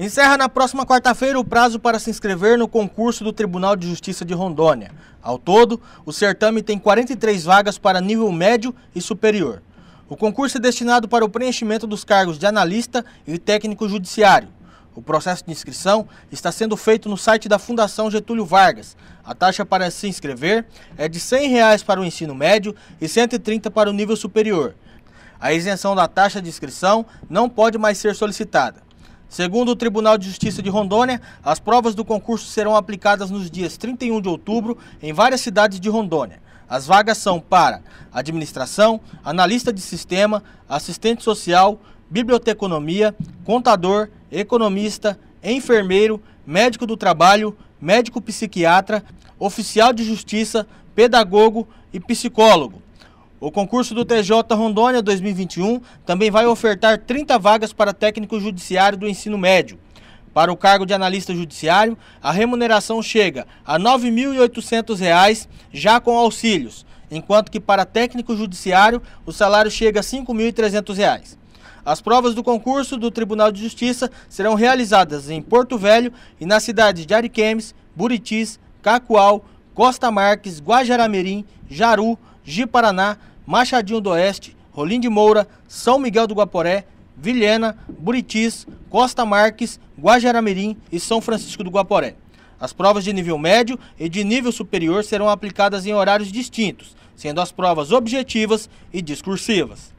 Encerra na próxima quarta-feira o prazo para se inscrever no concurso do Tribunal de Justiça de Rondônia. Ao todo, o certame tem 43 vagas para nível médio e superior. O concurso é destinado para o preenchimento dos cargos de analista e técnico judiciário. O processo de inscrição está sendo feito no site da Fundação Getúlio Vargas. A taxa para se inscrever é de R$ 100 para o ensino médio e R$ 130 para o nível superior. A isenção da taxa de inscrição não pode mais ser solicitada. Segundo o Tribunal de Justiça de Rondônia, as provas do concurso serão aplicadas nos dias 31 de outubro em várias cidades de Rondônia. As vagas são para administração, analista de sistema, assistente social, biblioteconomia, contador, economista, enfermeiro, médico do trabalho, médico psiquiatra, oficial de justiça, pedagogo e psicólogo. O concurso do TJ Rondônia 2021 também vai ofertar 30 vagas para técnico judiciário do ensino médio. Para o cargo de analista judiciário, a remuneração chega a R$ 9.800, já com auxílios, enquanto que para técnico judiciário o salário chega a R$ 5.300. As provas do concurso do Tribunal de Justiça serão realizadas em Porto Velho e nas cidades de Ariquemes, Buritis, Cacoal, Costa Marques, Guajaramirim, Jaru, Ji Paraná, Machadinho do Oeste, Rolim de Moura, São Miguel do Guaporé, Vilhena, Buritis, Costa Marques, Guajaramirim e São Francisco do Guaporé. As provas de nível médio e de nível superior serão aplicadas em horários distintos, sendo as provas objetivas e discursivas.